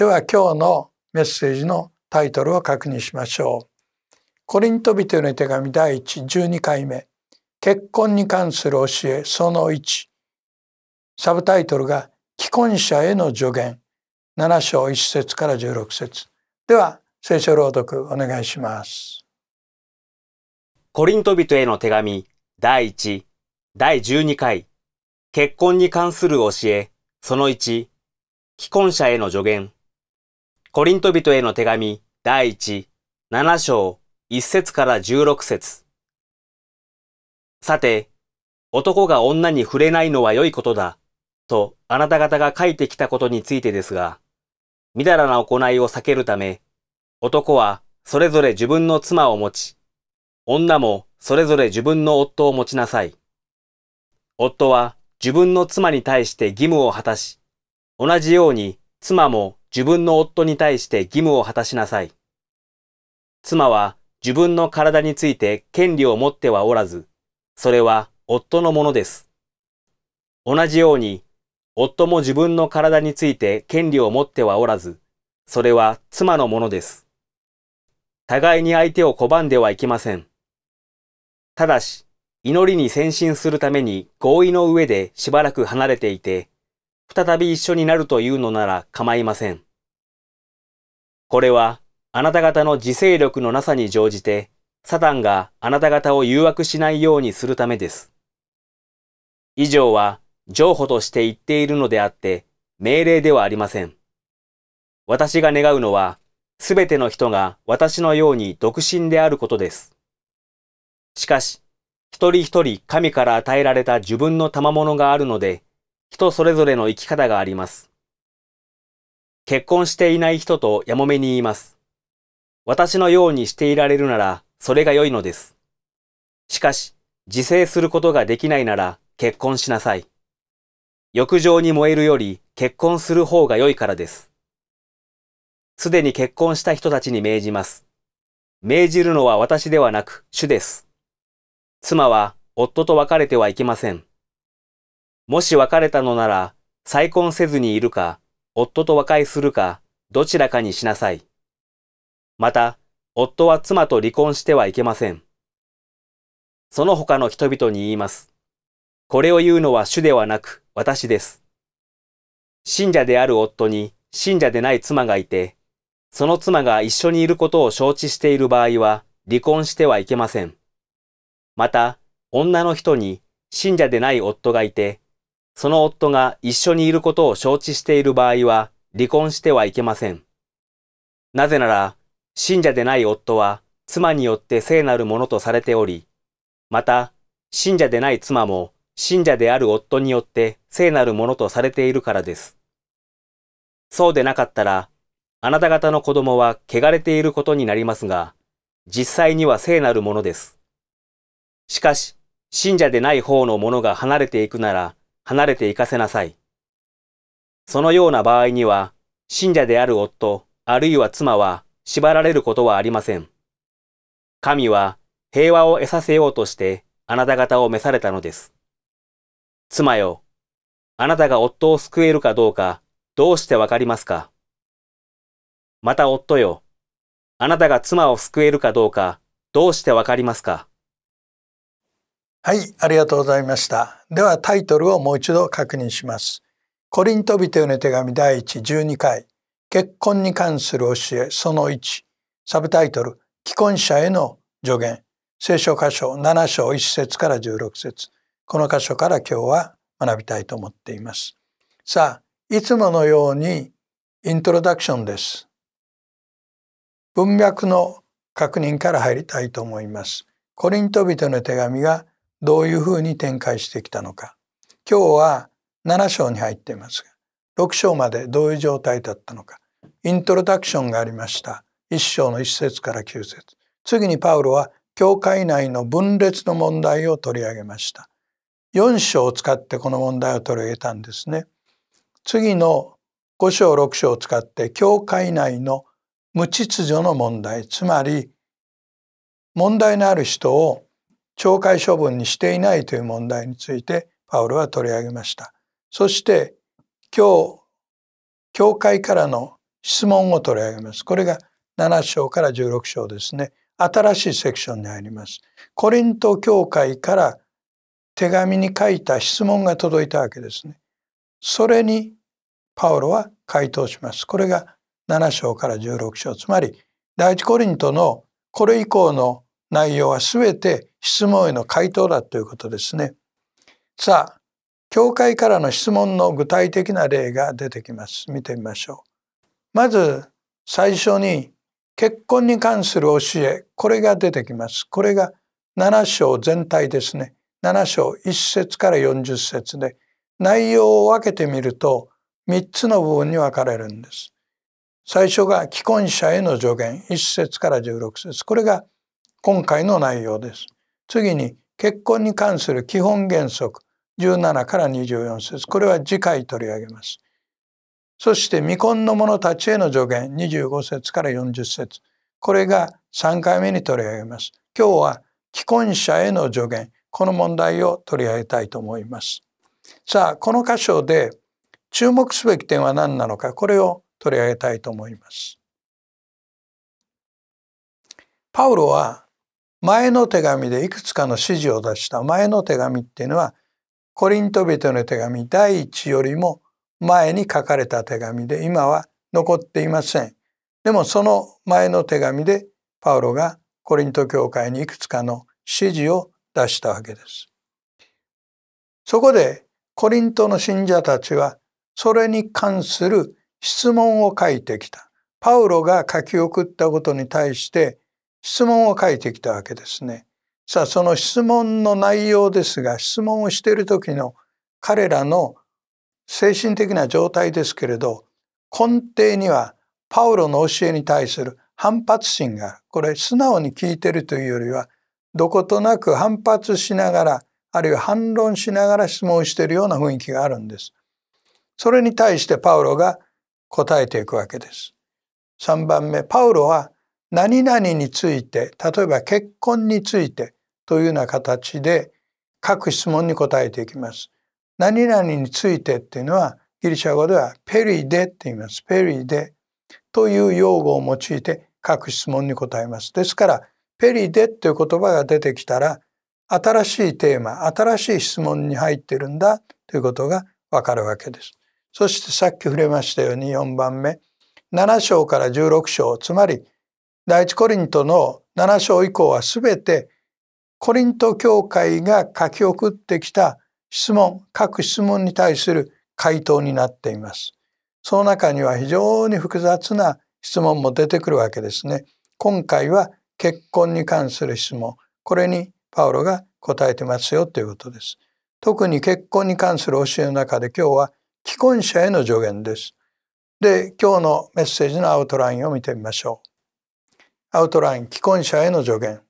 では今日のメッセージのタイトルを確認しましょう。コリント人への手紙第112回目結婚に関する教えその1サブタイトルが既婚者への助言7章1節から16節では聖書朗読お願いします。コリント人への手紙第1第12回結婚に関する教えその1既婚者への助言コリント人への手紙第17章1節から16節さて、男が女に触れないのは良いことだ、とあなた方が書いてきたことについてですが、みだらな行いを避けるため、男はそれぞれ自分の妻を持ち、女もそれぞれ自分の夫を持ちなさい。夫は自分の妻に対して義務を果たし、同じように妻も自分の夫に対して義務を果たしなさい。妻は自分の体について権利を持ってはおらず、それは夫のものです。同じように、夫も自分の体について権利を持ってはおらず、それは妻のものです。互いに相手を拒んではいけません。ただし、祈りに先進するために合意の上でしばらく離れていて、再び一緒になるというのなら構いません。これはあなた方の自制力のなさに乗じて、サタンがあなた方を誘惑しないようにするためです。以上は譲歩として言っているのであって、命令ではありません。私が願うのは、すべての人が私のように独身であることです。しかし、一人一人神から与えられた自分の賜物があるので、人それぞれの生き方があります。結婚していない人とやもめに言います。私のようにしていられるなら、それが良いのです。しかし、自制することができないなら、結婚しなさい。欲情に燃えるより、結婚する方が良いからです。すでに結婚した人たちに命じます。命じるのは私ではなく主です。妻は夫と別れてはいけません。もし別れたのなら、再婚せずにいるか、夫と和解するか、どちらかにしなさい。また、夫は妻と離婚してはいけません。その他の人々に言います。これを言うのは主ではなく私です。信者である夫に信者でない妻がいて、その妻が一緒にいることを承知している場合は離婚してはいけません。また、女の人に信者でない夫がいて、その夫が一緒にいることを承知している場合は離婚してはいけません。なぜなら、信者でない夫は妻によって聖なるものとされており、また、信者でない妻も信者である夫によって聖なるものとされているからです。そうでなかったら、あなた方の子供は汚れていることになりますが、実際には聖なるものです。しかし、信者でない方のものが離れていくなら、離れて行かせなさい。そのような場合には、信者である夫、あるいは妻は縛られることはありません。神は平和を得させようとしてあなた方を召されたのです。妻よ、あなたが夫を救えるかどうか、どうしてわかりますかまた夫よ、あなたが妻を救えるかどうか、どうしてわかりますかはい、ありがとうございました。ではタイトルをもう一度確認します。コリントビテへの手紙第112回、結婚に関する教えその1、サブタイトル、既婚者への助言、聖書箇所7章1節から16節この箇所から今日は学びたいと思っています。さあ、いつものようにイントロダクションです。文脈の確認から入りたいと思います。コリント人の手紙がどういうふうに展開してきたのか今日は7章に入っていますが6章までどういう状態だったのかイントロダクションがありました1章の1節から9節次にパウロは教会内の分裂の問題を取り上げました4章を使ってこの問題を取り上げたんですね次の5章6章を使って教会内の無秩序の問題つまり問題のある人を懲戒処分にしていないという問題についてパウロは取り上げました。そして今日教会からの質問を取り上げます。これが7章から16章ですね。新しいセクションに入ります。コリント教会から手紙に書いた質問が届いたわけですね。それにパウロは回答します。これが7章から16章。つまり第一コリントのこれ以降の内容は全て質問への回答だということですね。さあ、教会からの質問の具体的な例が出てきます。見てみましょう。まず最初に結婚に関する教え、これが出てきます。これが7章全体ですね。7章1節から40節で内容を分けてみると3つの部分に分かれるんです。最初が既婚者への助言1節から16節これが今回の内容です。次に結婚に関する基本原則17から24節これは次回取り上げます。そして未婚の者たちへの助言25節から40節これが3回目に取り上げます。今日は既婚者への助言この問題を取り上げたいと思います。さあこの箇所で注目すべき点は何なのかこれを取り上げたいと思います。パウロは前の手紙でいくつかの指示を出した前の手紙っていうのはコリント人の手紙第一よりも前に書かれた手紙で今は残っていません。でもその前の手紙でパウロがコリント教会にいくつかの指示を出したわけです。そこでコリントの信者たちはそれに関する質問を書いてきた。パウロが書き送ったことに対して質問を書いてきたわけですね。さあその質問の内容ですが質問をしている時の彼らの精神的な状態ですけれど根底にはパウロの教えに対する反発心がこれ素直に聞いているというよりはどことなく反発しながらあるいは反論しながら質問しているような雰囲気があるんです。それに対してパウロが答えていくわけです。3番目パウロは何々について例えば結婚についてというような形で各質問に答えていきます。何々についてっていうのはギリシャ語ではペリデって言います。ペリデという用語を用いて各質問に答えます。ですからペリデという言葉が出てきたら新しいテーマ新しい質問に入ってるんだということがわかるわけです。そしてさっき触れましたように4番目7章から16章つまり第一コリントの7章以降は全てコリント教会が書き送ってきた質問各質問に対する回答になっています。その中には非常に複雑な質問も出てくるわけですね。今回は結婚に関する質問これにパウロが答えてますよということです。特に結婚に関する教えの中で今日は既婚者への助言です。で今日のメッセージのアウトラインを見てみましょう。アウトライン既婚者への助言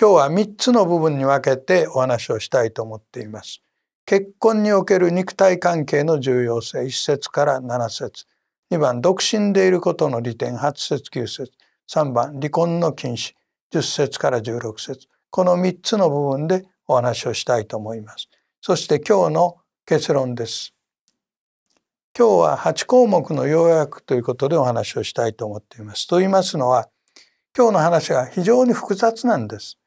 今日は3つの部分に分けてお話をしたいと思っています結婚における肉体関係の重要性1節から7節2番独身でいることの利点8節9節3番離婚の禁止10節から16節この3つの部分でお話をしたいと思いますそして今日の結論です今日は8項目の要約ということでお話をしたいと思っていますと言いますのは今日の話が非常に複雑なんです。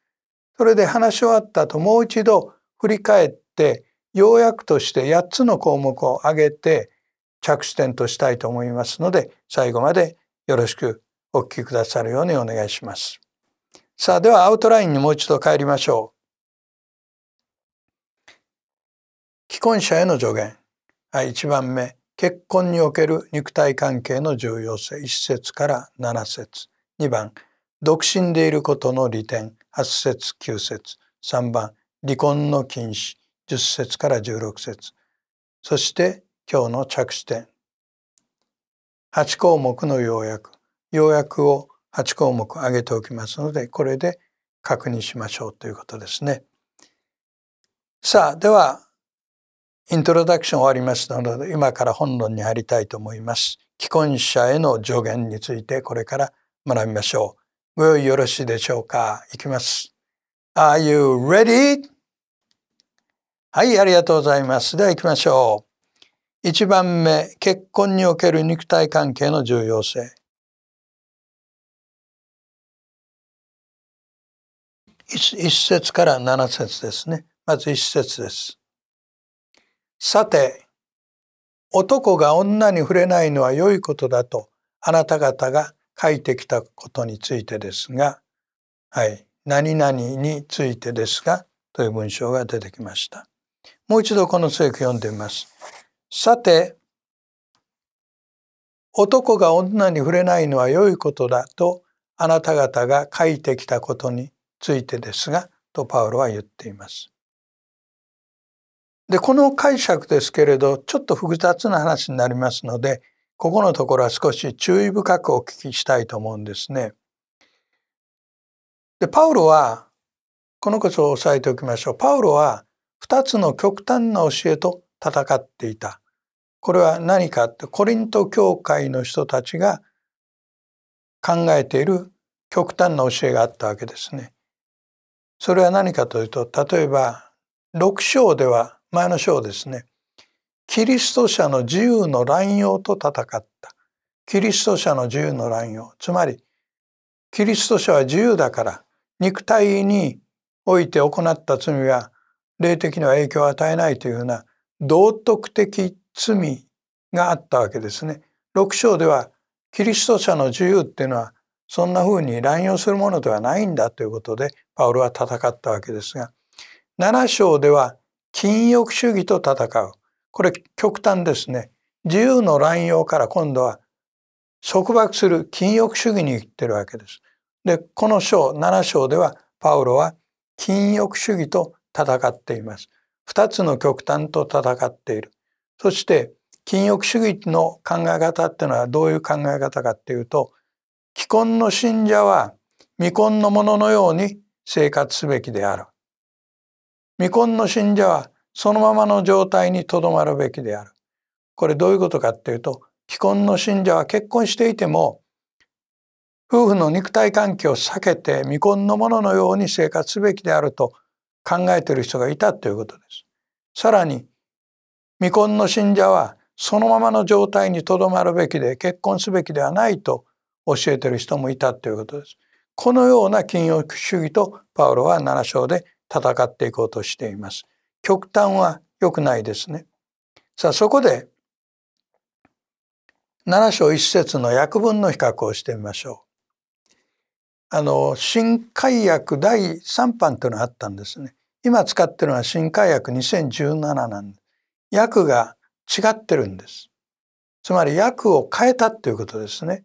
それで話し終わったともう一度振り返って要約として8つの項目を挙げて着手点としたいと思いますので最後までよろしくお聞きくださるようにお願いします。さあではアウトラインにもう一度帰りましょう。既婚者への助言。はい、1番目。結婚における肉体関係の重要性1節から7節2番独身でいることの利点8節9節3番離婚の禁止10節から16節そして今日の着地点8項目の要約要約を8項目挙げておきますのでこれで確認しましょうということですね。さあではイントロダクション終わりましたので今から本論に入りたいと思います。既婚者への助言についてこれから学びましょう。ご用意よろしいでしょうかいきます。Are you ready? はい、ありがとうございます。では行きましょう。一番目、結婚における肉体関係の重要性。一節から七節ですね。まず一節です。さて、男が女に触れないのは良いことだと、あなた方が書いてきたことについてですが、はい、何々についてですが、という文章が出てきました。もう一度この聖句読んでみます。さて、男が女に触れないのは良いことだとあなた方が書いてきたことについてですが、とパウロは言っています。で、この解釈ですけれど、ちょっと複雑な話になりますので、ここのところは少し注意深くお聞きしたいと思うんですね。で、パウロは、このことを押さえておきましょう。パウロは2つの極端な教えと戦っていた。これは何かってコリント教会の人たちが考えている極端な教えがあったわけですね。それは何かというと例えば6章では前の章ですねキリスト者の自由の乱用と戦った。キリスト者の自由の乱用。つまり、キリスト者は自由だから、肉体において行った罪は、霊的には影響を与えないというふうな、道徳的罪があったわけですね。六章では、キリスト者の自由っていうのは、そんなふうに乱用するものではないんだということで、パウロは戦ったわけですが、七章では、禁欲主義と戦う。これ極端ですね。自由の乱用から今度は束縛する禁欲主義に行ってるわけです。で、この章、7章ではパウロは禁欲主義と戦っています。2つの極端と戦っている。そして禁欲主義の考え方っていうのはどういう考え方かっていうと既婚の信者は未婚の者のように生活すべきである。未婚の信者はそのままの状態にとどまるべきである。これどういうことかっていうと既婚の信者は結婚していても夫婦の肉体関係を避けて未婚の者ののように生活すべきであると考えている人がいたということです。さらに未婚の信者はそのままの状態にとどまるべきで結婚すべきではないと教えている人もいたということです。このような禁欲主義とパウロは7章で戦っていこうとしています。極端は良くないですね。さあそこで7章1節の訳文の比較をしてみましょう。あの新海訳第3版というのがあったんですね。今使ってるのは新海訳2017なんです。訳が違ってるんです。つまり訳を変えたということですね。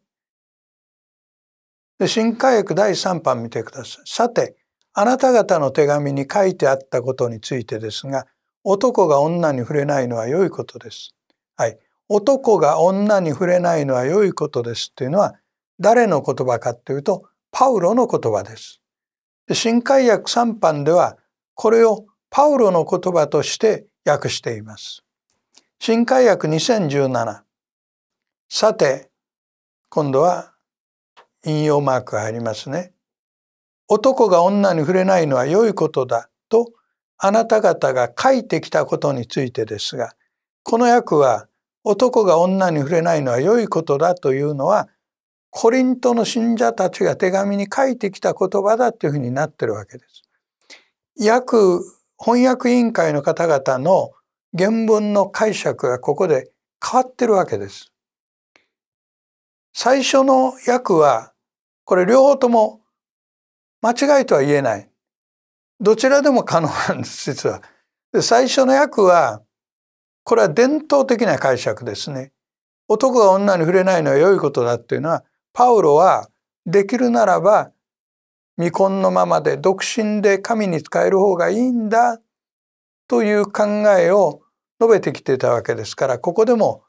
で新海訳第3版見てください。さてあなた方の手紙に書いてあったことについてですが、男が女に触れないのは良いことです。はい。男が女に触れないのは良いことですっていうのは、誰の言葉かっていうと、パウロの言葉です。新海約3版では、これをパウロの言葉として訳しています。新海約2017。さて、今度は引用マークが入りますね。男が女に触れないのは良いことだとあなた方が書いてきたことについてですがこの訳は男が女に触れないのは良いことだというのはコリントの信者たちが手紙に書いてきた言葉だというふうになってるわけです。訳翻訳委員会の方々の原文の解釈がここで変わってるわけです。最初の訳はこれ両方とも間違いとは言えない。どちらでも可能なんです、実は。で最初の訳は、これは伝統的な解釈ですね。男が女に触れないのは良いことだっていうのは、パウロはできるならば未婚のままで独身で神に使える方がいいんだという考えを述べてきてたわけですからここでも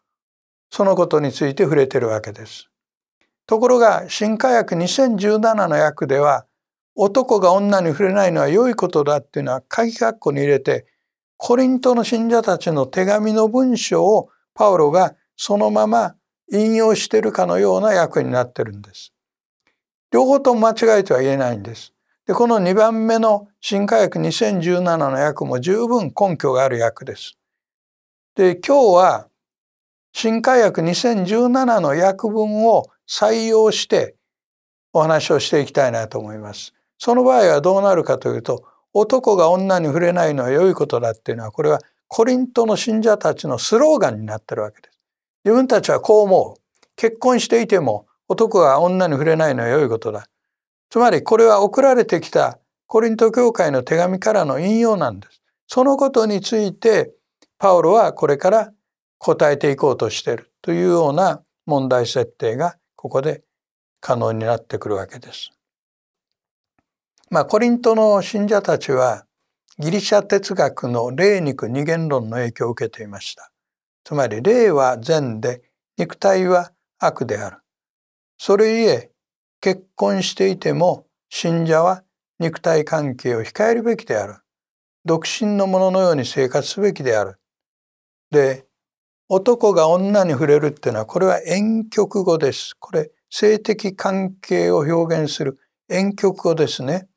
そのことについて触れてるわけです。ところが新科学2017の訳では男が女に触れないのは良いことだっていうのは鍵括弧に入れてコリントの信者たちの手紙の文章をパウロがそのまま引用してるかのような役になってるんです。両方とも間違えては言えないんです。でこの2番目の新科学2017の訳も十分根拠がある訳です。で今日は新科学2017の訳文を採用してお話をしていきたいなと思います。その場合はどうなるかというと男が女に触れないのは良いことだっていうのはこれはコリントの信者たちのスローガンになってるわけです。自分たちはこう思う。結婚していても男が女に触れないのは良いことだ。つまりこれは送られてきたコリント教会の手紙からの引用なんです。そのことについてパウロはこれから答えていこうとしているというような問題設定がここで可能になってくるわけです。まあ、コリントの信者たちはギリシャ哲学の霊肉二元論の影響を受けていました。つまり霊は善で肉体は悪である。それゆえ結婚していても信者は肉体関係を控えるべきである。独身の者のように生活すべきである。で男が女に触れるっていうのはこれは遠曲語です。これ性的関係を表現する遠曲語ですね。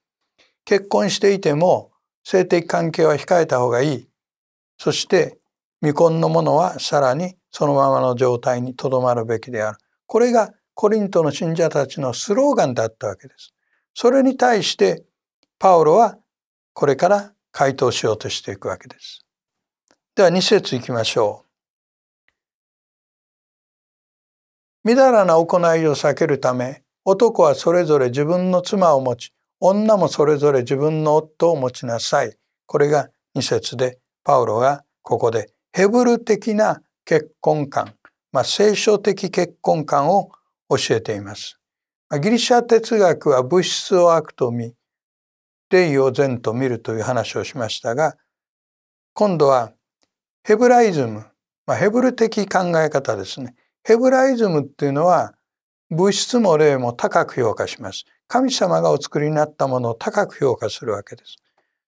結婚していても性的関係は控えた方がいい。そして未婚の者はさらにそのままの状態にとどまるべきである。これがコリントの信者たちのスローガンだったわけです。それに対してパウロはこれから回答しようとしていくわけです。では2節いきましょう。みだらな行いを避けるため男はそれぞれ自分の妻を持ち女もそれぞれ自分の夫を持ちなさい。これが2節で、パウロがここでヘブル的な結婚観、まあ、聖書的結婚観を教えています。ギリシャ哲学は物質を悪と見、霊を善と見るという話をしましたが、今度はヘブライズム、まあ、ヘブル的考え方ですね。ヘブライズムっていうのは物質も霊も高く評価します。神様がお作りになったものを高く評価するわけです。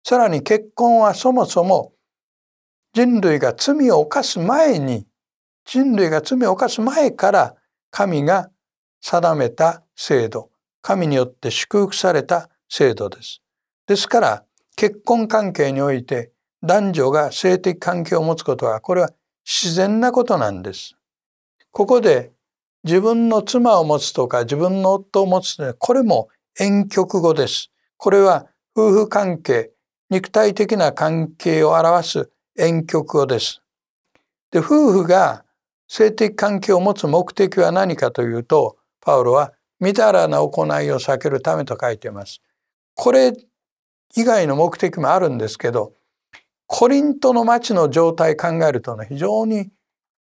さらに結婚はそもそも人類が罪を犯す前に人類が罪を犯す前から神が定めた制度神によって祝福された制度です。ですから結婚関係において男女が性的関係を持つことはこれは自然なことなんです。ここで自分の妻を持つとか自分の夫を持つというのはこれも遠曲語です。これは夫婦関係、肉体的な関係を表す遠曲語です。で、夫婦が性的関係を持つ目的は何かというと、パウロはみだらな行いを避けるためと書いています。これ以外の目的もあるんですけど、コリントの町の状態考えるとね、非常に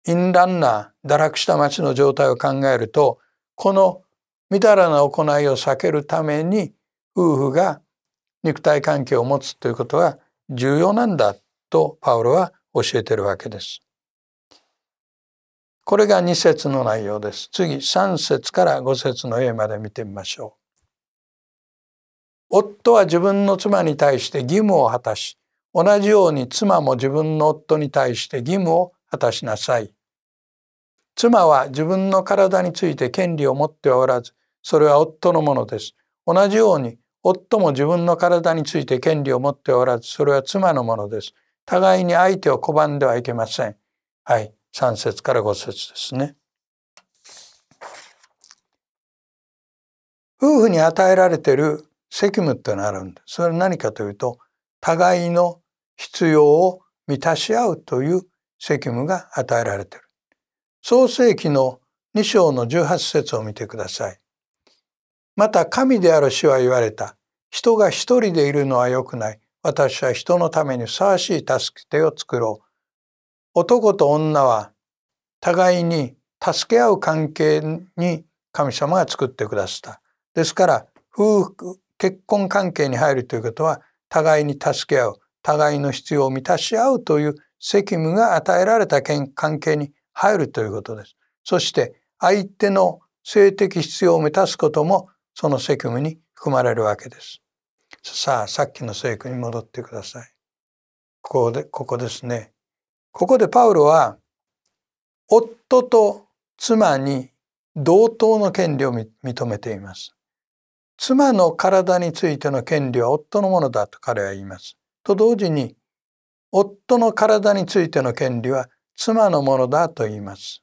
淫乱な堕落した町の状態を考えるとこのみだらな行いを避けるために夫婦が肉体関係を持つということは重要なんだとパウロは教えてるわけです。これが2節の内容です。次3節から5節の絵まで見てみましょう。夫は自分の妻に対して義務を果たし同じように妻も自分の夫に対して義務を果たしなさい。妻は自分の体について権利を持っておらず、それは夫のものです。同じように、夫も自分の体について権利を持っておらず、それは妻のものです。互いに相手を拒んではいけません。はい。3節から5節ですね。夫婦に与えられている責務っていうのがあるんです。それは何かというと、互いの必要を満たし合うという責務が与えられている。創世紀の2章の18節を見てください。また神である主は言われた。人が一人でいるのは良くない。私は人のためにふさわしい助け手を作ろう。男と女は互いに助け合う関係に神様が作ってくださった。ですから夫婦結婚関係に入るということは互いに助け合う互いの必要を満たし合うという責務が与えられた関係に入るということです。そして相手の性的必要を満たすこともその責務に含まれるわけです。さあ、さっきの聖句に戻ってください。ここで、ここですね。ここでパウロは、夫と妻に同等の権利を認めています。妻の体についての権利は夫のものだと彼は言います。と同時に、夫の体についての権利は妻のものだと言います。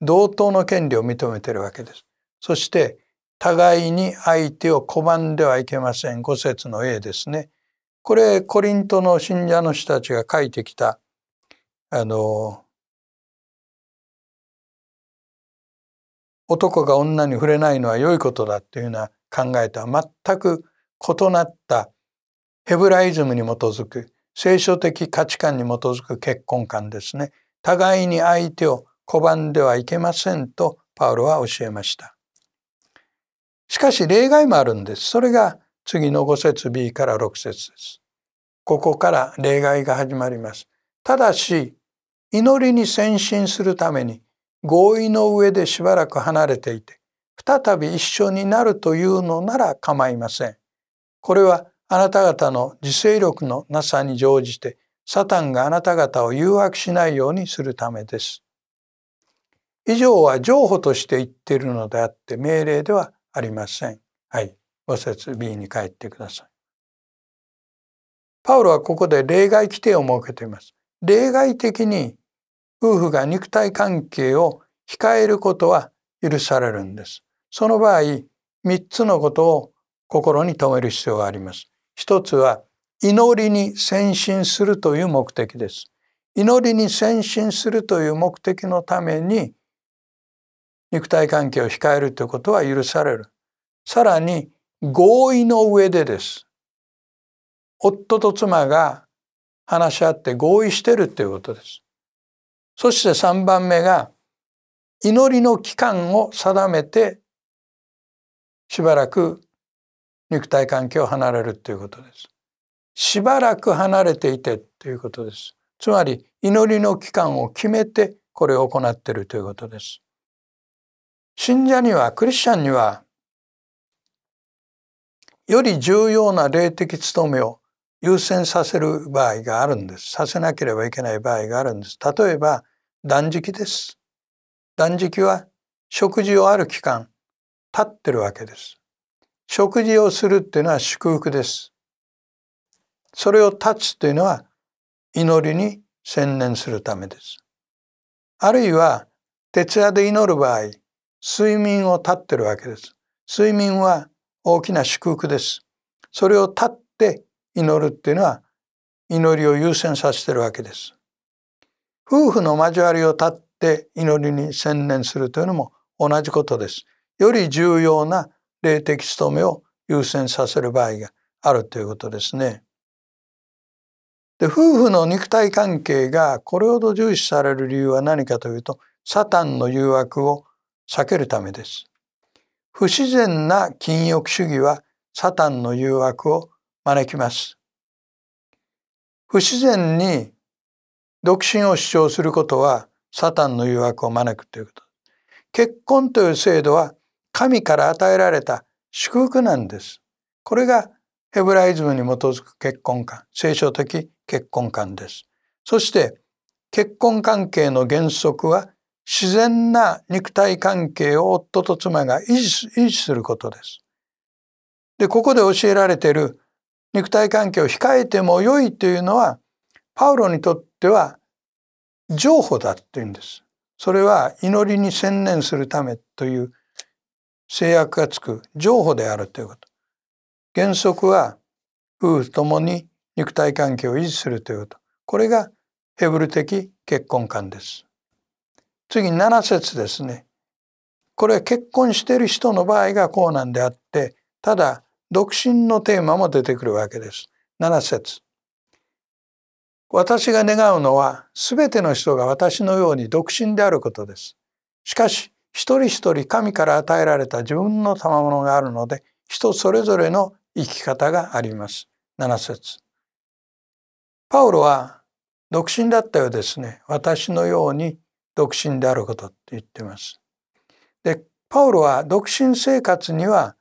同等の権利を認めているわけです。そして、互いに相手を拒んではいけません。五節の A ですね。これ、コリントの信者の人たちが書いてきた、あの、男が女に触れないのは良いことだというような考えとは全く異なったヘブライズムに基づく聖書的価値観に基づく結婚観ですね。互いに相手を拒んではいけませんとパウロは教えました。しかし例外もあるんです。それが次の5節 B から6節です。ここから例外が始まります。ただし、祈りに先進するために合意の上でしばらく離れていて、再び一緒になるというのなら構いません。これはあなた方の自制力のなさに乗じて、サタンがあなた方を誘惑しないようにするためです。以上は譲歩として言っているのであって命令ではありません。はい。5節 B に帰ってください。パウロはここで例外規定を設けています。例外的に夫婦が肉体関係を控えることは許されるんです。その場合、3つのことを心に留める必要があります。一つは祈りに先進するという目的です。祈りに先進するという目的のために肉体関係を控えるということは許される。さらに合意の上でです。夫と妻が話し合って合意してるということです。そして三番目が祈りの期間を定めてしばらく肉体関係を離れるということです。しばらく離れていてということです。つまり祈りの期間を決めてこれを行っているということです。信者にはクリスチャンにはより重要な霊的務めを優先させる場合があるんです。させなければいけない場合があるんです。例えば断食です。断食は食事をある期間立ってるわけです。食事をするっていうのは祝福です。それを断つというのは祈りに専念するためです。あるいは徹夜で祈る場合、睡眠を断ってるわけです。睡眠は大きな祝福です。それを断って祈るっていうのは祈りを優先させてるわけです。夫婦の交わりを断って祈りに専念するというのも同じことです。より重要な霊的務めを優先させる場合があるということですね。で夫婦の肉体関係がこれほど重視される理由は何かというとサタンの誘惑を避けるためです。不自然な禁欲主義はサタンの誘惑を招きます。不自然に独身を主張することはサタンの誘惑を招くということ。結婚という制度は神から与えられた祝福なんです。これがヘブライズムに基づく結婚観、聖書的結婚観です。そして結婚関係の原則は自然な肉体関係を夫と妻が維持することです。で、ここで教えられている肉体関係を控えても良いというのは、パウロにとっては譲歩だっていうんです。それは祈りに専念するためという制約がつく譲歩であるということ。原則は夫婦ともに肉体関係を維持するということ。これがヘブル的結婚観です。次7節ですね。これは結婚している人の場合がこうなんであって、ただ独身のテーマも出てくるわけです。7節私が願うのは、すべての人が私のように独身であることです。しかし、一人一人神から与えられた自分の賜物があるので人それぞれの生き方があります。7節パウロは独身だったようですね私のように独身であることって言ってます。でパウロは独身生活には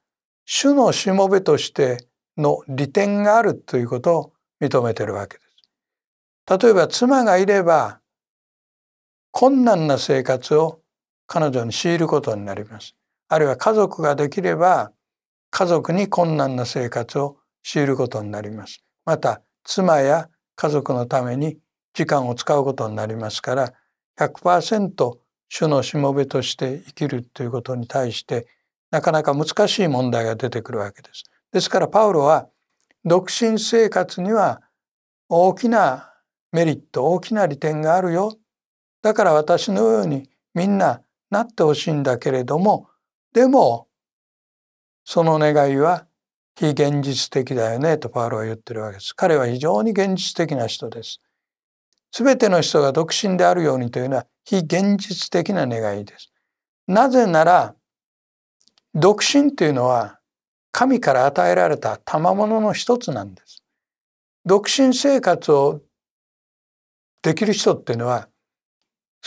主のしもべとしての利点があるということを認めてるわけです。例えば妻がいれば困難な生活を彼女に強いることになります。あるいは家族ができれば家族に困難な生活を強いることになります。また妻や家族のために時間を使うことになりますから100%主のしもべとして生きるということに対してなかなか難しい問題が出てくるわけです。ですからパウロは独身生活には大きなメリット大きな利点があるよだから私のようにみんななってほしいんだけれどもでもその願いは非現実的だよねとパウロは言ってるわけです。彼は非常に現実的な人です。すべての人が独身であるようにというのは非現実的な願いです。なぜなら独身というのは神から与えられた賜物の一つなんです。独身生活をできる人っていうのは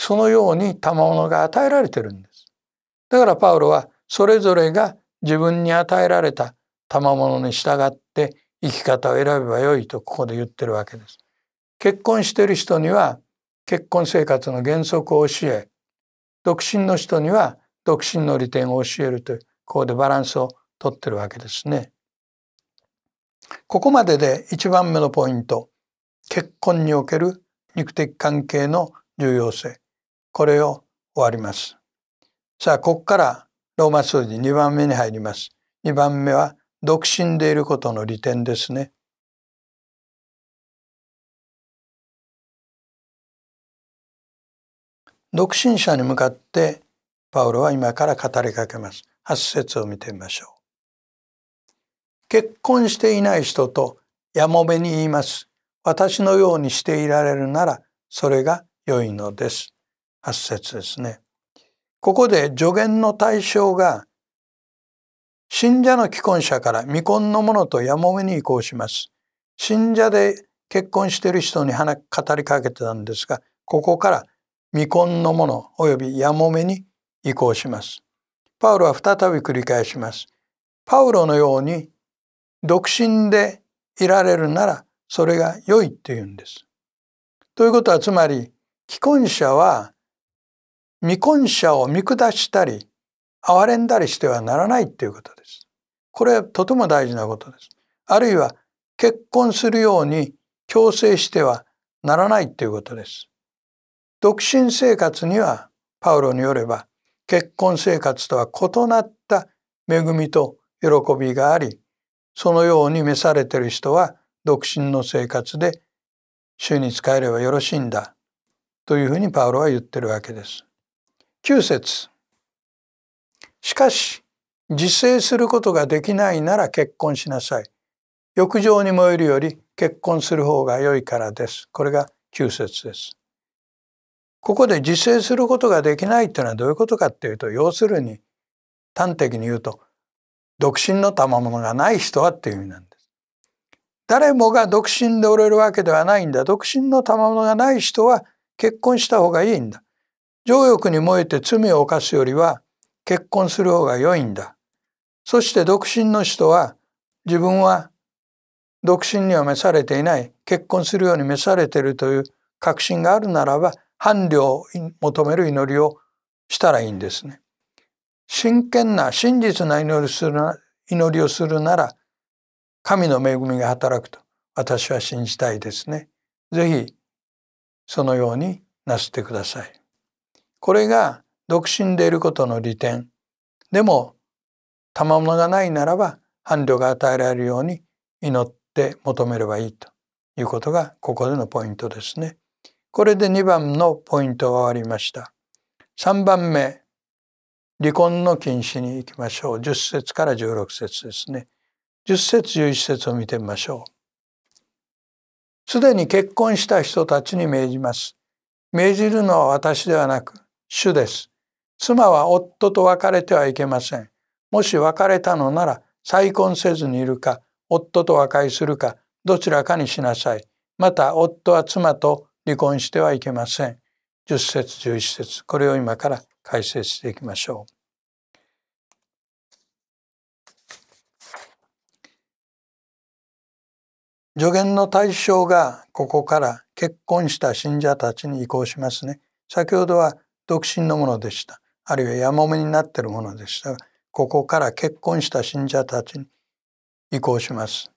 そのように賜物が与えられてるんです。だからパウロはそれぞれが自分に与えられた賜物に従って生き方を選べばよいとここで言ってるわけです。結婚してる人には結婚生活の原則を教え独身の人には独身の利点を教えるというここでバランスをとってるわけですね。ここまでで1番目のポイント結婚における肉的関係の重要性これを終わります。さあ、ここからローマ数字2番目に入ります。2番目は、独身でいることの利点ですね。独身者に向かってパウロは今から語りかけます。8節を見てみましょう。結婚していない人とやもめに言います。私のようにしていられるならそれが良いのです。8節ですね。ここで助言の対象が信者の既婚者から未婚の者とやもめに移行します。信者で結婚している人に語りかけてたんですが、ここから未婚の者及びやもめに移行します。パウロは再び繰り返します。パウロのように独身でいられるならそれが良いっていうんです。ということはつまり既婚者は未婚者を見下したり、憐れんだりしてはならないということです。これはとても大事なことです。あるいは結婚するように強制してはならないということです。独身生活にはパウロによれば結婚生活とは異なった恵みと喜びがありそのように召されている人は独身の生活で主に仕えればよろしいんだというふうにパウロは言ってるわけです。9節しかし自制することができないなら結婚しなさい欲情に燃えるより結婚する方が良いからですこれが9節ですここで自制することができないというのはどういうことかっていうと要するに端的に言うと独身の賜物がない人はっていう意味なんです。誰もが独身でおれるわけではないんだ独身の賜物がない人は結婚した方がいいんだ情欲に燃えて罪を犯すよりは結婚する方が良いんだ。そして独身の人は自分は独身には召されていない結婚するように召されているという確信があるならば伴侶を求める祈りをしたらいいんですね。真剣な真実な祈りするな祈りをするなら神の恵みが働くと私は信じたいですね。ぜひそのようになすってください。これが独身でいることの利点でも賜物がないならば伴侶が与えられるように祈って求めればいいということがここでのポイントですね。これで2番のポイントが終わりました。3番目離婚の禁止に行きましょう。10節から16節ですね。10節11節を見てみましょう。すでに結婚した人たちに命じます。命じるのは私ではなく主です。妻は夫と別れてはいけません。もし別れたのなら再婚せずにいるか、夫と和解するか、どちらかにしなさい。また夫は妻と離婚してはいけません。10節11節これを今から解説していきましょう。助言の対象がここから結婚した信者たちに移行しますね。先ほどは独身のものでした。あるいはやもめになっているものでしたここから結婚した信者たちに移行します。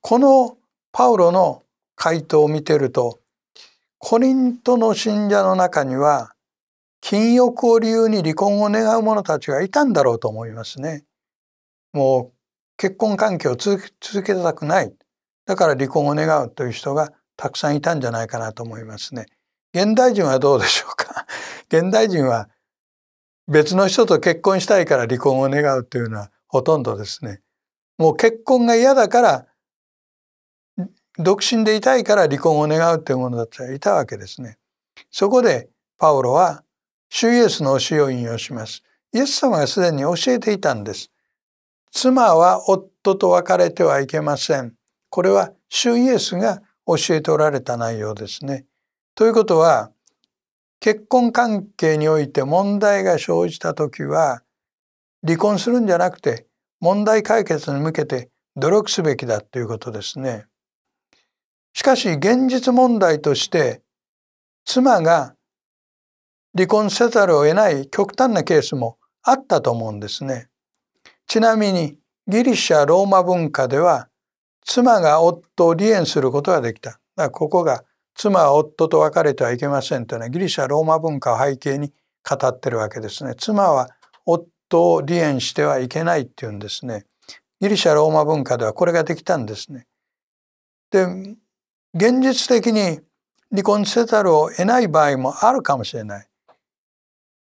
このパウロの回答を見てると、コリントの信者の中には、禁欲を理由に離婚を願う者たちがいたんだろうと思いますね。もう結婚関係を続けたくない。だから離婚を願うという人がたくさんいたんじゃないかなと思いますね。現代人はどうでしょうか 現代人は別の人と結婚したいから離婚を願うというのはほとんどですね。もう結婚が嫌だから独身でいたいから離婚を願うというものだったらいたわけですね。そこでパウロは主イエスの教えを引用します。イエス様がすでに教えていたんです。妻は夫と別れてはいけません。これは主イエスが教えておられた内容ですね。ということは結婚関係において問題が生じた時は離婚するんじゃなくて問題解決に向けて努力すべきだということですね。しかし現実問題として妻が離婚せざるを得ない極端なケースもあったと思うんですね。ちなみにギリシャ・ローマ文化では妻が夫を離縁することができた。ここが妻は夫と別れてはいけませんというのはギリシャローマ文化を背景に語ってるわけですね。妻は夫を離縁してはいけないっていうんですね。ギリシャローマ文化ではこれができたんですね。で現実的に離婚せざるを得ない場合もあるかもしれない。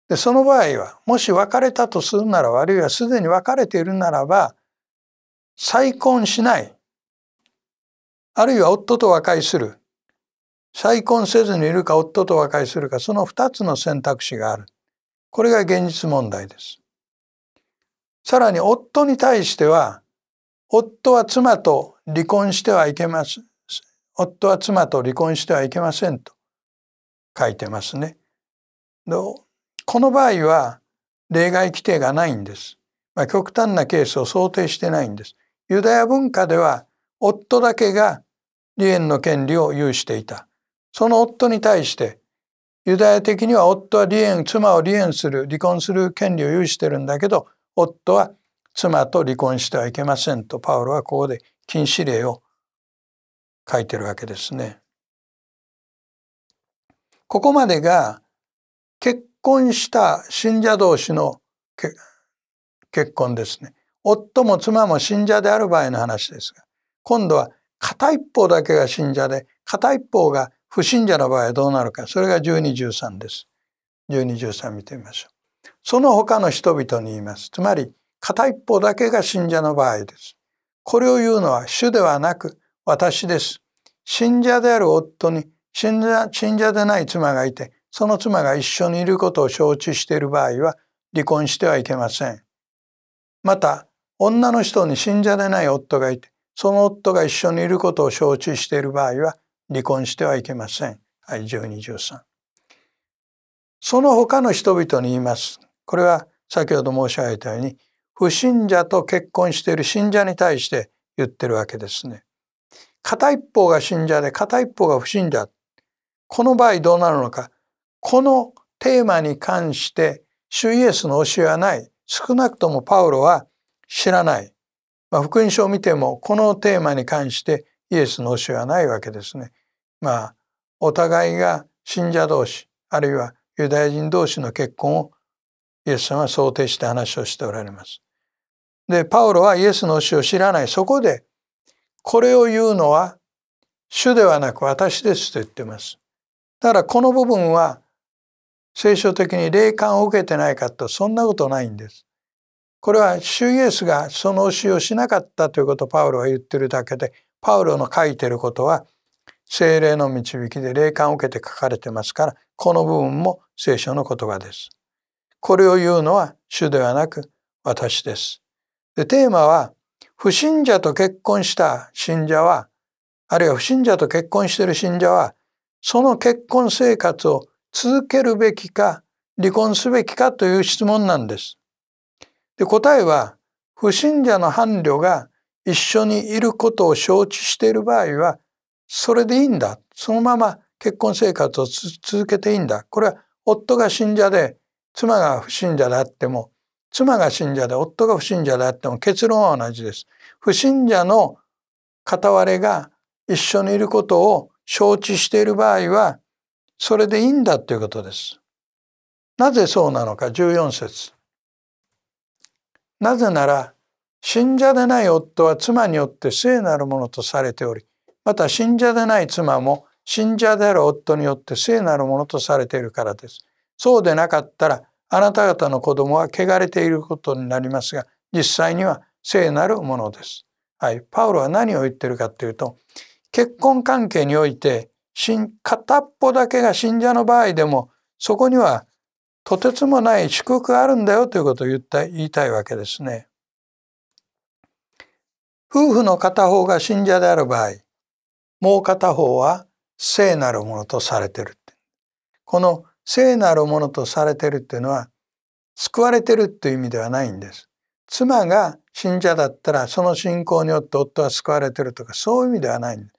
でその場合はもし別れたとするならばあるいはすでに別れているならば再婚しないあるいは夫と和解する再婚せずにいるか夫と和解するかその二つの選択肢があるこれが現実問題ですさらに夫に対しては夫は妻と離婚してはいけます夫は妻と離婚してはいけませんと書いてますねこの場合は例外規定がないんです、まあ、極端なケースを想定してないんですユダヤ文化では夫だけが離縁の権利を有していたその夫に対してユダヤ的には夫は離縁妻を離縁する離婚する権利を有しているんだけど夫は妻と離婚してはいけませんとパウロはここで禁止令を書いているわけですね。ここまでが結婚した信者同士の結婚ですね。夫も妻も信者である場合の話ですが今度は片一方だけが信者で片一方が不信者の場合はどうなるか。それが12、13です。12、13見てみましょう。その他の人々に言います。つまり、片一方だけが信者の場合です。これを言うのは主ではなく私です。信者である夫に信者信者でない妻がいて、その妻が一緒にいることを承知している場合は離婚してはいけません。また、女の人に信者でない夫がいて、その夫が一緒にいることを承知している場合は離婚してはいけません。はい、12、13。その他の人々に言います。これは先ほど申し上げたように、不信者と結婚している信者に対して言ってるわけですね。片一方が信者で片一方が不信者。この場合どうなるのか。このテーマに関して主イエスの教えはない。少なくともパウロは知らない。まあ、福音書を見てもこのテーマに関してイエスの教えはないわけですね。まあ、お互いが信者同士あるいはユダヤ人同士の結婚をイエス様は想定して話をしておられます。でパウロはイエスの死を知らないそこでこれを言うのは主ではなく私ですと言ってます。だからこの部分は聖書的に霊感を受けてないかとそんなことないんです。これは主イエスがその教えをしなかったということをパウロは言ってるだけでパウロの書いてることは精霊の導きで霊感を受けて書かれてますから、この部分も聖書の言葉です。これを言うのは主ではなく私です。で、テーマは、不信者と結婚した信者は、あるいは不信者と結婚している信者は、その結婚生活を続けるべきか、離婚すべきかという質問なんです。で答えは、不信者の伴侶が一緒にいることを承知している場合はそれでいいんだ。そのまま結婚生活を続けていいんだ。これは夫が信者で妻が不信者であっても、妻が信者で夫が不信者であっても結論は同じです。不信者の片割れが一緒にいることを承知している場合は、それでいいんだということです。なぜそうなのか14節なぜなら信者でない夫は妻によって聖なるものとされておりまた信者でない妻も信者である夫によって聖なるものとされているからです。そうでなかったらあなた方の子供は汚れていることになりますが実際には聖なるものです。はい、パウロは何を言ってるかっていうと結婚関係において片っぽだけが信者の場合でもそこにはとてつもない祝福があるんだよということを言った言いたいわけですね。夫婦の片方が信者である場合もう片方は聖なるものとされてるこの聖なるものとされてるっていうのは救われてるという意味ではないんです。妻が信者だったらその信仰によって夫は救われてるとかそういう意味ではないんです。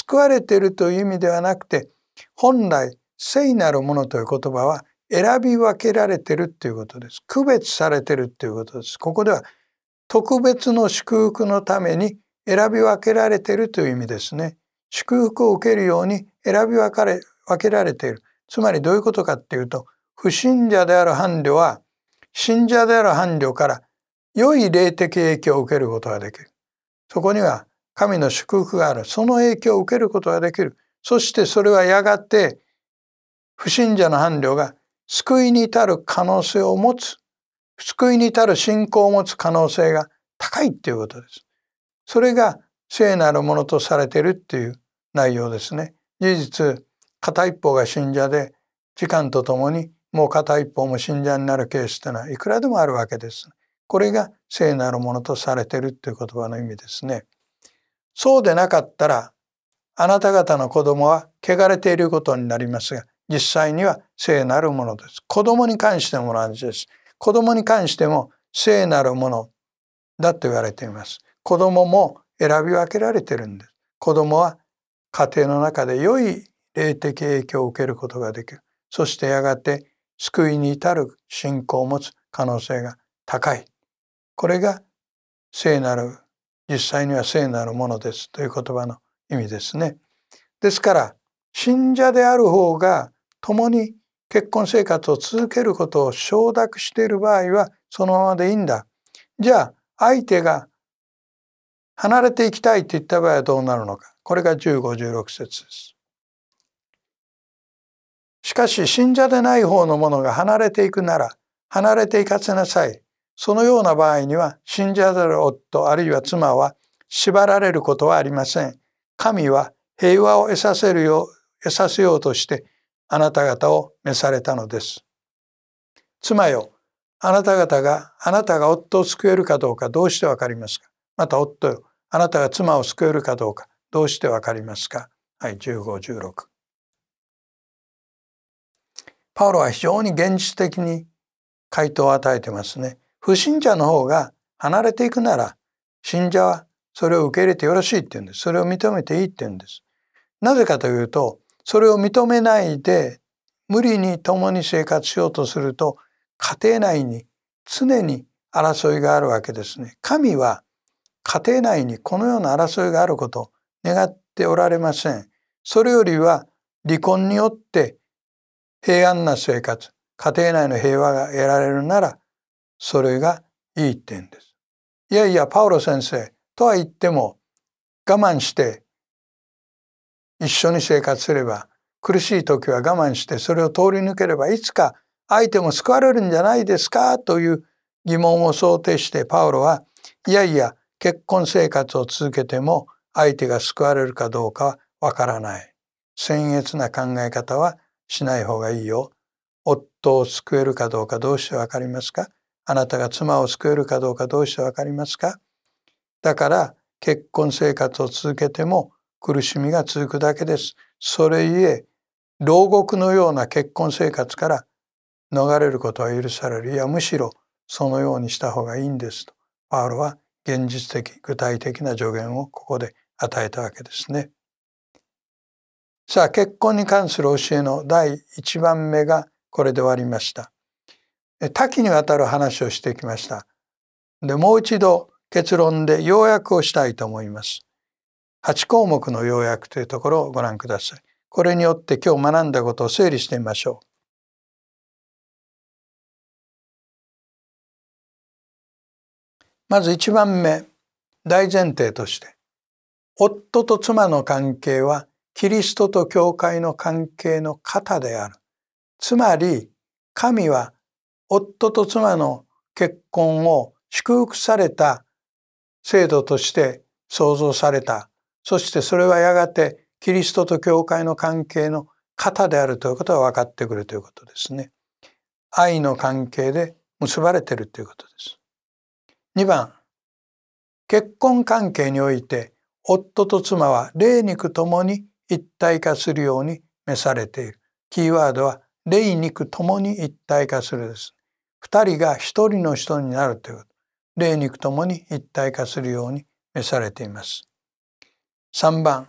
救われてるという意味ではなくて本来聖なるものという言葉は選び分けられてるということです。区別されてるということです。ここでは特別の祝福のために選び分けられてるという意味ですね。祝福を受けるように選び分かれ分けられている。つまりどういうことかっていうと、不信者である伴侶は、信者である伴侶から良い霊的影響を受けることができる。そこには神の祝福がある。その影響を受けることができる。そしてそれはやがて不信者の伴侶が救いに至る可能性を持つ。救いに至る信仰を持つ可能性が高いっていうことです。それが聖なるものとされているっていう内容ですね。事実、片一方が信者で、時間とともにもう片一方も信者になるケースというのはいくらでもあるわけです。これが聖なるものとされているという言葉の意味ですね。そうでなかったら、あなた方の子供は汚れていることになりますが、実際には聖なるものです。子供に関しても同じです。子供に関しても聖なるものだと言われています。子供も選び分けられてるんです。子供は家庭の中で良い霊的影響を受けることができる。そしてやがて救いに至る信仰を持つ可能性が高い。これが聖なる、実際には聖なるものですという言葉の意味ですね。ですから、信者である方が共に結婚生活を続けることを承諾している場合はそのままでいいんだ。じゃあ相手が離れていきたいといった場合はどうなるのか。これが1516節です。しかし信者でない方の者が離れていくなら離れていかせなさい。そのような場合には信者である夫あるいは妻は縛られることはありません。神は平和を得させるよう、得させようとしてあなた方を召されたのです。妻よ、あなた方が、あなたが夫を救えるかどうかどうしてわかりますかまた夫よ、あなたが妻を救えるかどうか、どうしてわかりますかはい、15、16。パウロは非常に現実的に回答を与えてますね。不信者の方が離れていくなら、信者はそれを受け入れてよろしいって言うんです。それを認めていいって言うんです。なぜかというと、それを認めないで、無理に共に生活しようとすると、家庭内に常に争いがあるわけですね。神は家庭内にこのような争いがあることを願っておられません。それよりは離婚によって平安な生活、家庭内の平和が得られるなら、それがいい点です。いやいや、パウロ先生とは言っても、我慢して一緒に生活すれば、苦しい時は我慢してそれを通り抜ければいつか相手も救われるんじゃないですかという疑問を想定してパウロは、いやいや、結婚生活を続けても相手が救われるかどうかわからない。僭越な考え方はしない方がいいよ。夫を救えるかどうかどうしてわかりますかあなたが妻を救えるかどうかどうしてわかりますかだから結婚生活を続けても苦しみが続くだけです。それゆえ牢獄のような結婚生活から逃れることは許されるいやむしろそのようにした方がいいんですとパウロは現実的具体的な助言をここで与えたわけですね。さあ結婚に関する教えの第1番目がこれで終わりました。多岐にわたる話をしてきました。でもう一度結論で要約をしたいと思います。8項目の要約というところをご覧ください。これによって今日学んだことを整理してみましょう。まず1番目大前提として夫と妻の関係はキリストと教会の関係の型であるつまり神は夫と妻の結婚を祝福された制度として創造されたそしてそれはやがてキリストと教会の関係の型であるということが分かってくるということですね。愛の関係で結ばれているということです。2番結婚関係において夫と妻は霊肉ともに一体化するように召されている。キーワードは霊肉ともに一体化するです。2人が1人の人になるということ。霊肉ともに一体化するように召されています。3番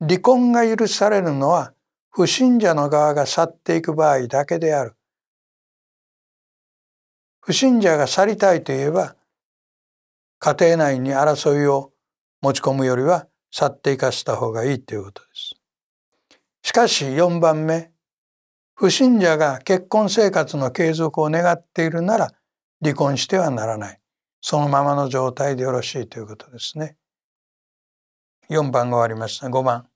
離婚が許されるのは不信者の側が去っていく場合だけである。不信者が去りたいといえば家庭内に争いを持ち込むよりは去っていかせた方がいいということです。しかし4番目不信者が結婚生活の継続を願っているなら離婚してはならないそのままの状態でよろしいということですね。4番が終わりました5番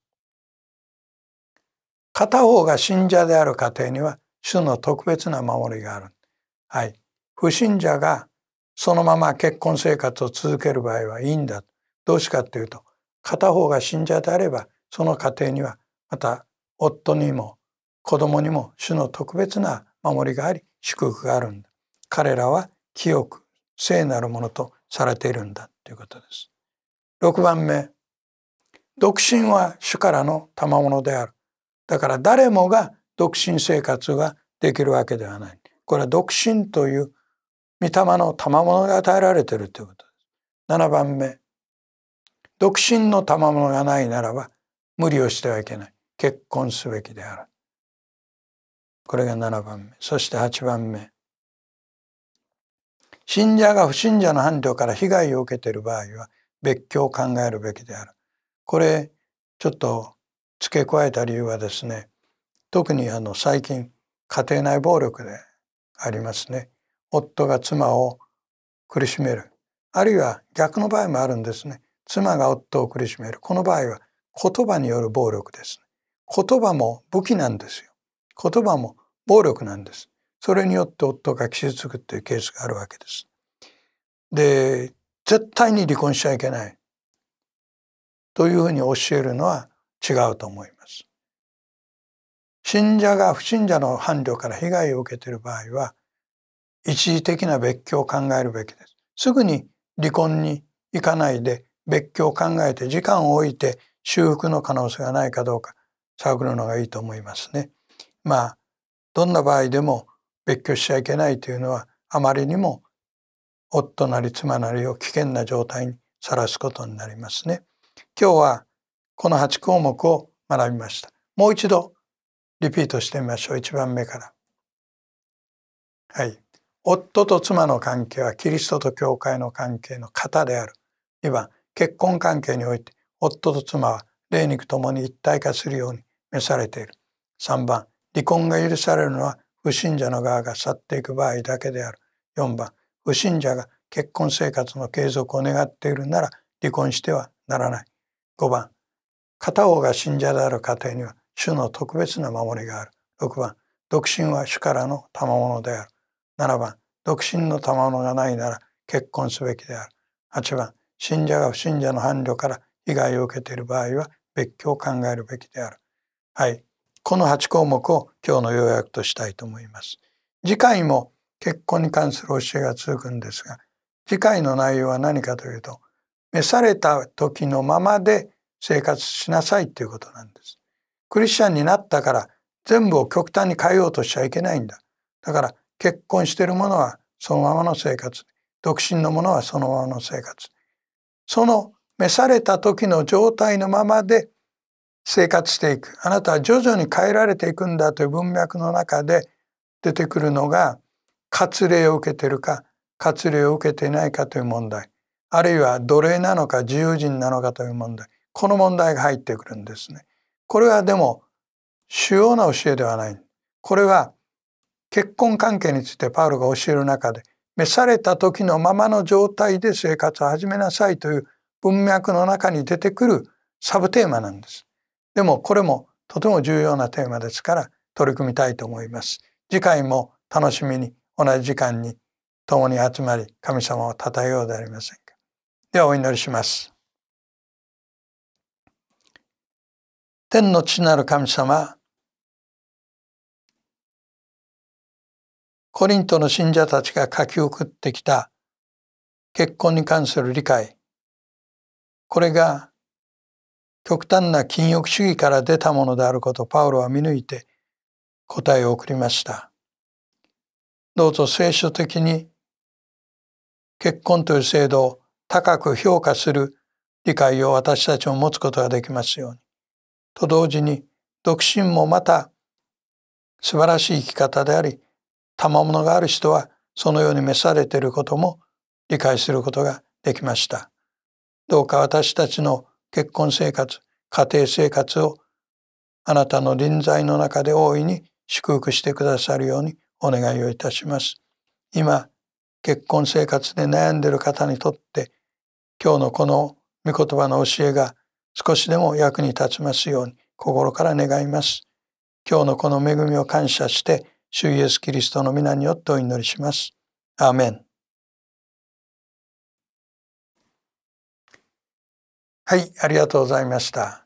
片方が信者である家庭には主の特別な守りがある。はい、不信者がそのまま結婚生活を続ける場合はいいんだ。どうしかというと、片方が信者であれば、その家庭にはまた夫にも子供にも主の特別な守りがあり、祝福があるんだ。彼らは清く聖なるものとされているんだということです。6番目、独身は主からの賜物である。だから誰もが独身生活ができるわけではない。これは独身という御霊の賜物が与えられているということです7番目独身の賜物がないならば無理をしてはいけない結婚すべきであるこれが7番目そして8番目信者が不信者の伴侶から被害を受けている場合は別居を考えるべきであるこれちょっと付け加えた理由はですね特にあの最近家庭内暴力でありますね夫が妻を苦しめるあるいは逆の場合もあるんですね妻が夫を苦しめるこの場合は言葉による暴力です、言葉も武器なんですよ言葉も暴力なんですそれによって夫が傷つくっていうケースがあるわけですで絶対に離婚しちゃいけないというふうに教えるのは違うと思います信者が不信者の伴侶から被害を受けている場合は一時的な別居を考えるべきです。すぐに離婚に行かないで別居を考えて時間を置いて修復の可能性がないかどうか探るのがいいと思いますね。まあどんな場合でも別居しちゃいけないというのはあまりにも夫なり妻なりを危険な状態にさらすことになりますね。今日はこの8項目を学びました。もう一度リピートしてみましょう。1番目から。はい。夫と妻の関係はキリストと教会の関係の型である。2番、結婚関係において夫と妻は霊肉ともに一体化するように召されている。3番、離婚が許されるのは不信者の側が去っていく場合だけである。4番、不信者が結婚生活の継続を願っているなら離婚してはならない。5番、片方が信者である家庭には主の特別な守りがある。6番、独身は主からの賜物である。7番独身の賜物がないなら結婚すべきである8番信者が不信者の伴侶から被害を受けている場合は別居を考えるべきであるはいこの8項目を今日の要約としたいと思います次回も結婚に関する教えが続くんですが次回の内容は何かというと召された時のままで生活しなさいということなんですクリスチャンになったから全部を極端に変えようとしちゃいけないんだだから結婚している者はそのままの生活独身の者はそのままの生活その召された時の状態のままで生活していくあなたは徐々に変えられていくんだという文脈の中で出てくるのが割礼を受けてるか割礼を受けていないかという問題あるいは奴隷なのか自由人なのかという問題この問題が入ってくるんですね。これはでも主要な教えではない。これは結婚関係についてパウロが教える中で召された時のままの状態で生活を始めなさいという文脈の中に出てくるサブテーマなんです。でもこれもとても重要なテーマですから取り組みたいと思います。次回も楽しみに同じ時間に共に集まり神様を称えようでありませんか。ではお祈りします。天の地なる神様コリントの信者たちが書き送ってきた結婚に関する理解これが極端な禁欲主義から出たものであることパウロは見抜いて答えを送りました。どうぞ聖書的に結婚という制度を高く評価する理解を私たちも持つことができますように。と同時に独身もまた素晴らしい生き方であり賜物がある人はそのように召されていることも理解することができました。どうか私たちの結婚生活、家庭生活をあなたの臨在の中で大いに祝福してくださるようにお願いをいたします。今、結婚生活で悩んでいる方にとって、今日のこの御言葉の教えが少しでも役に立ちますように心から願います。今日のこの恵みを感謝して、主イエス・キリストの皆によってお祈りします。アーメン。はい、ありがとうございました。